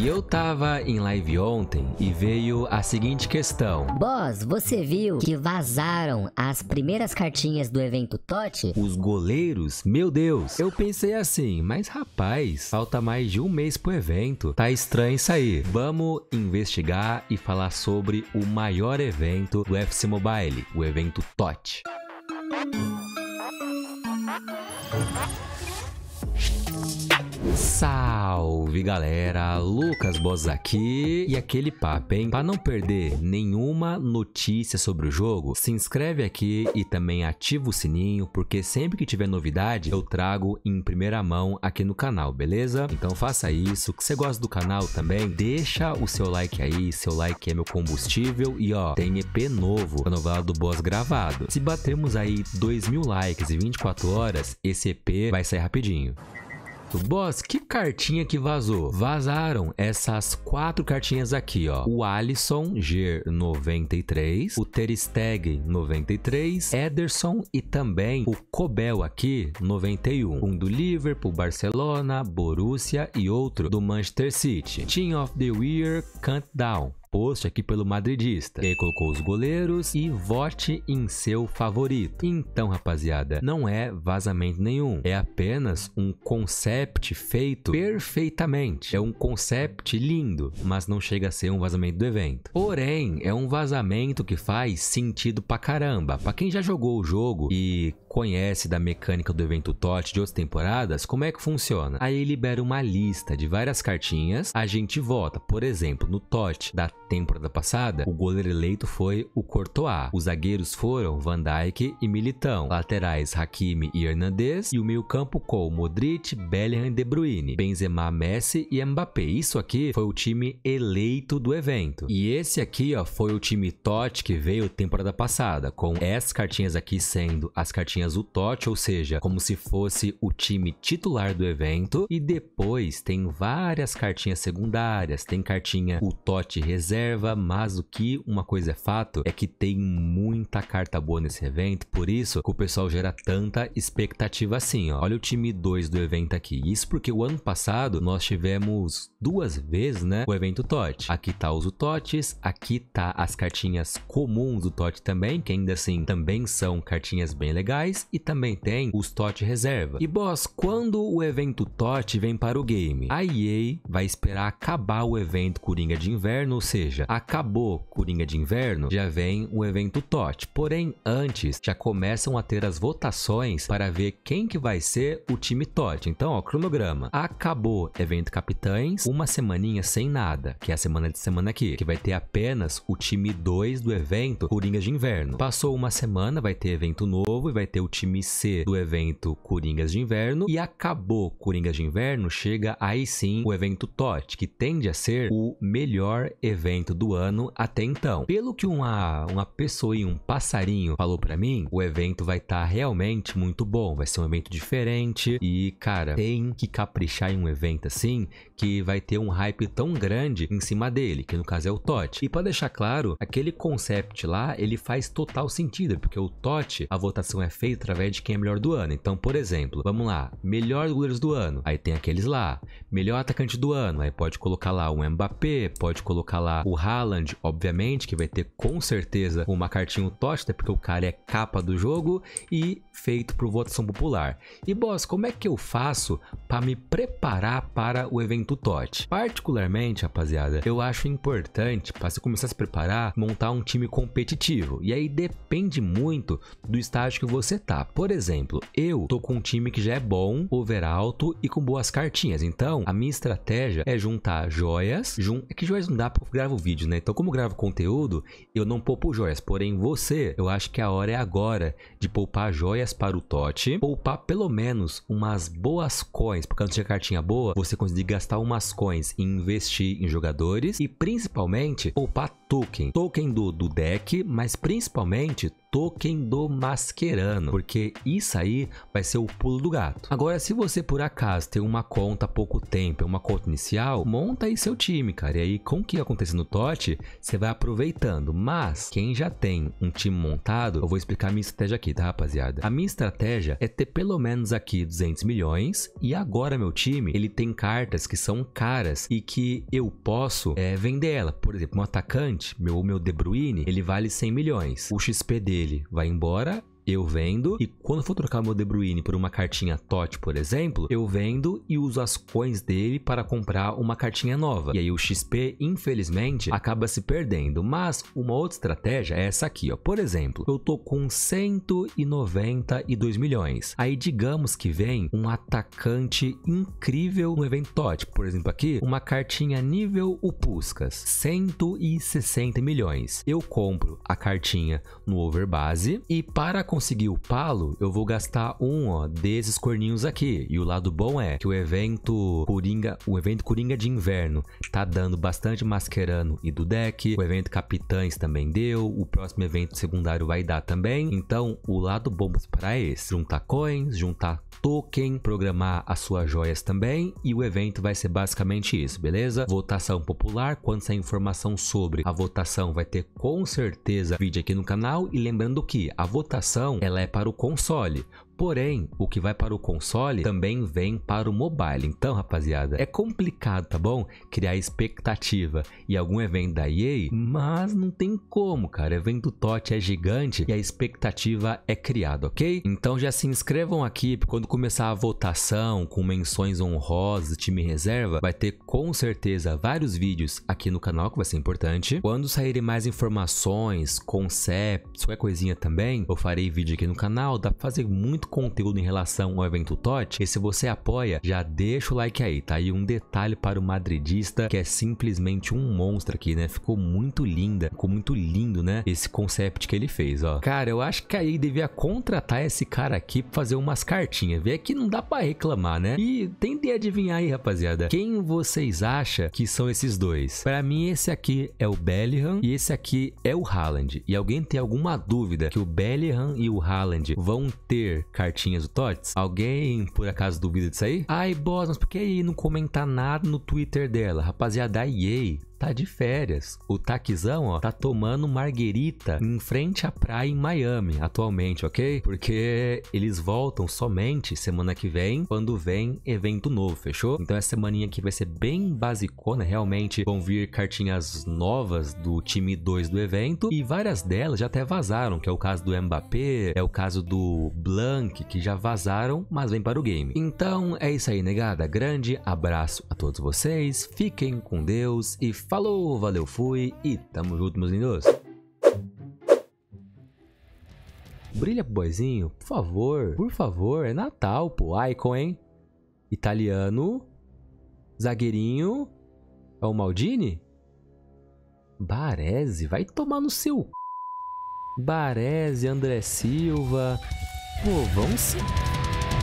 E eu tava em live ontem e veio a seguinte questão. Boss, você viu que vazaram as primeiras cartinhas do evento TOT? Os goleiros? Meu Deus. Eu pensei assim, mas rapaz, falta mais de um mês pro evento. Tá estranho isso aí. Vamos investigar e falar sobre o maior evento do FC Mobile, o evento TOT. Salve galera, Lucas Boss aqui e aquele papo, hein? Para não perder nenhuma notícia sobre o jogo, se inscreve aqui e também ativa o sininho, porque sempre que tiver novidade eu trago em primeira mão aqui no canal, beleza? Então faça isso, que você gosta do canal também, deixa o seu like aí, seu like é meu combustível e ó, tem EP novo, a novela do Boss gravado. Se batermos aí 2 mil likes em 24 horas, esse EP vai sair rapidinho. Boss, que cartinha que vazou? Vazaram essas quatro cartinhas aqui, ó. O Alisson, G93, o Teristeg, 93, Ederson e também o Cobel aqui, 91. Um do Liverpool, Barcelona, Borussia e outro do Manchester City. Team of the Year, Countdown post aqui pelo Madridista. E aí colocou os goleiros e vote em seu favorito. Então, rapaziada, não é vazamento nenhum. É apenas um concept feito perfeitamente. É um concept lindo, mas não chega a ser um vazamento do evento. Porém, é um vazamento que faz sentido pra caramba. Pra quem já jogou o jogo e conhece da mecânica do evento TOT de outras temporadas, como é que funciona? Aí libera uma lista de várias cartinhas, a gente vota, por exemplo, no TOT da temporada passada, o goleiro eleito foi o Courtois. Os zagueiros foram Van Dijk e Militão. Laterais Hakimi e Hernandez. E o meio-campo com Modric, Bellingham e De Bruyne. Benzema, Messi e Mbappé. Isso aqui foi o time eleito do evento. E esse aqui ó, foi o time Totti que veio temporada passada, com essas cartinhas aqui sendo as cartinhas do Totti, ou seja, como se fosse o time titular do evento. E depois tem várias cartinhas secundárias, tem cartinha o Totti reserva, reserva, mas o que uma coisa é fato é que tem muita carta boa nesse evento, por isso que o pessoal gera tanta expectativa assim. Ó. Olha o time 2 do evento aqui. Isso porque o ano passado nós tivemos duas vezes, né, o evento TOT. Aqui tá os TOTs, aqui tá as cartinhas comuns do TOT também, que ainda assim também são cartinhas bem legais e também tem os TOT reserva. E boss, quando o evento TOT vem para o game, a EA vai esperar acabar o evento Coringa de Inverno, ou seja, seja, acabou Coringa de Inverno, já vem o evento TOT. Porém, antes, já começam a ter as votações para ver quem que vai ser o time TOT. Então, ó, cronograma. Acabou evento Capitães, uma semaninha sem nada, que é a semana de semana aqui, que vai ter apenas o time 2 do evento Coringas de Inverno. Passou uma semana, vai ter evento novo e vai ter o time C do evento Coringas de Inverno. E acabou Coringas de Inverno, chega aí sim o evento TOT, que tende a ser o melhor evento evento do ano até então. Pelo que uma, uma pessoa e um passarinho falou para mim, o evento vai estar tá realmente muito bom, vai ser um evento diferente e, cara, tem que caprichar em um evento assim que vai ter um hype tão grande em cima dele, que no caso é o Totti. E para deixar claro, aquele concept lá, ele faz total sentido, porque o Totti, a votação é feita através de quem é melhor do ano. Então, por exemplo, vamos lá, melhor goleiros do ano, aí tem aqueles lá, melhor atacante do ano, aí pode colocar lá o Mbappé, pode colocar lá o Haaland, obviamente, que vai ter com certeza uma cartinha autóctona, porque o cara é capa do jogo e feito por votação popular. E boss, como é que eu faço para me preparar para o evento TOT? Particularmente, rapaziada, eu acho importante para você começar a se preparar, montar um time competitivo. E aí depende muito do estágio que você tá. Por exemplo, eu tô com um time que já é bom, over alto e com boas cartinhas. Então, a minha estratégia é juntar joias, jun... é que joias não dá porque eu gravo vídeo, né? Então, como gravo conteúdo, eu não poupo joias. Porém, você, eu acho que a hora é agora de poupar joias para o Tote. Poupar pelo menos umas boas coins. Porque antes de cartinha boa, você conseguir gastar umas coins e investir em jogadores. E principalmente, poupar token. Token do, do deck, mas principalmente token do masquerano, porque isso aí vai ser o pulo do gato. Agora, se você por acaso tem uma conta há pouco tempo, é uma conta inicial, monta aí seu time, cara. E aí, com o que acontece no você vai aproveitando. Mas, quem já tem um time montado, eu vou explicar a minha estratégia aqui, tá, rapaziada? A minha estratégia é ter pelo menos aqui 200 milhões e agora meu time, ele tem cartas que são caras e que eu posso é, vender ela. Por exemplo, um atacante, meu, meu De Bruyne, ele vale 100 milhões. O XP dele vai embora eu vendo. E quando for trocar meu De Bruyne por uma cartinha TOT, por exemplo, eu vendo e uso as coins dele para comprar uma cartinha nova. E aí o XP, infelizmente, acaba se perdendo. Mas uma outra estratégia é essa aqui, ó. Por exemplo, eu tô com 192 milhões. Aí digamos que vem um atacante incrível no evento TOT. Por exemplo, aqui, uma cartinha nível Upuscas, 160 milhões. Eu compro a cartinha no overbase e para conseguir conseguir upá-lo, eu vou gastar um ó, desses corninhos aqui. E o lado bom é que o evento Coringa, o evento Coringa de Inverno tá dando bastante masquerano e do deck. O evento Capitães também deu. O próximo evento secundário vai dar também. Então, o lado bom para esse, juntar coins, juntar token, programar as suas joias também e o evento vai ser basicamente isso, beleza? Votação popular, quando sair informação sobre a votação vai ter com certeza vídeo aqui no canal e lembrando que a votação ela é para o console, Porém, o que vai para o console também vem para o mobile. Então, rapaziada, é complicado, tá bom? Criar expectativa e algum evento da EA, mas não tem como, cara. É evento TOT é gigante e a expectativa é criada, ok? Então já se inscrevam aqui, quando começar a votação com menções honrosas, time reserva, vai ter com certeza vários vídeos aqui no canal que vai ser importante. Quando saírem mais informações, conceptos, qualquer coisinha também, eu farei vídeo aqui no canal, dá pra fazer muito muito conteúdo em relação ao evento TOT. E se você apoia, já deixa o like aí, tá? E um detalhe para o madridista, que é simplesmente um monstro aqui, né? Ficou muito linda, ficou muito lindo, né? Esse concept que ele fez, ó. Cara, eu acho que aí devia contratar esse cara aqui pra fazer umas cartinhas. Vê que não dá para reclamar, né? E tentem adivinhar aí, rapaziada. Quem vocês acham que são esses dois? Para mim, esse aqui é o Bellingham e esse aqui é o Haaland. E alguém tem alguma dúvida que o Bellingham e o Haaland vão ter cartinhas do Tots? Alguém por acaso duvida disso aí? Ai, boss, mas por que aí não comentar nada no Twitter dela? Rapaziada, a EA tá de férias. O Taquizão, ó, tá tomando marguerita em frente à praia em Miami atualmente, ok? Porque eles voltam somente semana que vem, quando vem evento novo, fechou? Então essa semaninha aqui vai ser bem basicona, realmente vão vir cartinhas novas do time 2 do evento e várias delas já até vazaram, que é o caso do Mbappé, é o caso do Blank, que já vazaram, mas vem para o game. Então é isso aí, negada. Grande abraço a todos vocês, fiquem com Deus e Falou, valeu, fui e tamo junto, meus lindos. Brilha pro boizinho, por favor, por favor, é Natal, pô. Icon, hein? Italiano. Zagueirinho. É o Maldini? Baresi, vai tomar no seu Baresi, André Silva. Pô, vamos se...